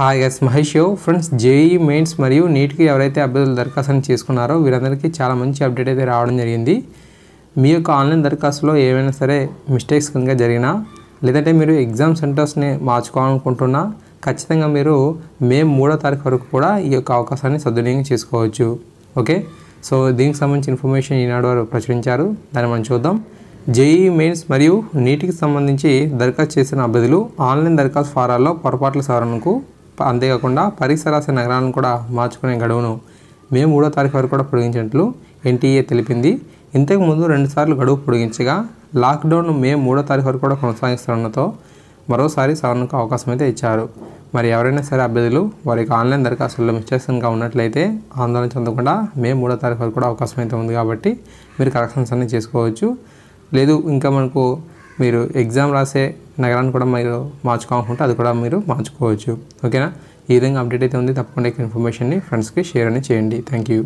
hi S Mahesh friends JEE mains మరియు నీట్కి ఎవరైతే అభ్యర్థులు దరఖాస్తు చేసుకున్నారో వీరందరికీ చాలా మంచి అప్డేట్ అయితే రావడం జరిగింది మీ యొక్క ఆన్లైన్ దరఖాస్తులో ఏమైనా సరే మిస్టేక్స్ కనుక జరిగినా లేదంటే మీరు ఎగ్జామ్ సెంటర్స్ని మార్చుకోవాలనుకుంటున్నా ఖచ్చితంగా మీరు మే మూడో తారీఖు వరకు కూడా ఈ యొక్క అవకాశాన్ని సద్వినియోగం చేసుకోవచ్చు ఓకే సో దీనికి సంబంధించి ఇన్ఫర్మేషన్ ఈనాడు వారు ప్రచురించారు దాన్ని మనం చూద్దాం జేఈ మెయిన్స్ e మరియు నీటికి సంబంధించి దరఖాస్తు చేసిన అభ్యర్థులు ఆన్లైన్ దరఖాస్తు ఫారాల్లో పొరపాట్ల సవరణకు అంతేకాకుండా పరిసరాస నగరాలను కూడా మార్చుకునే గడువును మే మూడో తారీఖు వరకు కూడా పొడిగించినట్లు ఎన్టీఏ తెలిపింది ఇంతకుముందు రెండుసార్లు గడువు పొడిగించగా లాక్డౌన్ మే మూడో తారీఖు వరకు కూడా కొనసాగిస్తుండటంతో మరోసారి సవరణకు అవకాశం అయితే ఇచ్చారు మరి ఎవరైనా సరే అభ్యర్థులు వారికి ఆన్లైన్ దరఖాస్తుల్లో మిస్టేషన్గా ఉన్నట్లయితే ఆందోళన చెందకుండా మే మూడో తారీఖు వరకు కూడా అవకాశం అయితే ఉంది కాబట్టి మీరు కరెక్షన్స్ అన్నీ చేసుకోవచ్చు లేదు ఇంకా మనకు మీరు ఎగ్జామ్ రాసే నగరాన్ని కూడా మీరు మార్చుకోవాలనుకుంటే అది కూడా మీరు మార్చుకోవచ్చు ఓకేనా ఈ విధంగా అప్డేట్ అయితే ఉంది తప్పకుండా ఇన్ఫర్మేషన్ని ఫ్రెండ్స్కి షేర్ అని చేయండి థ్యాంక్ యూ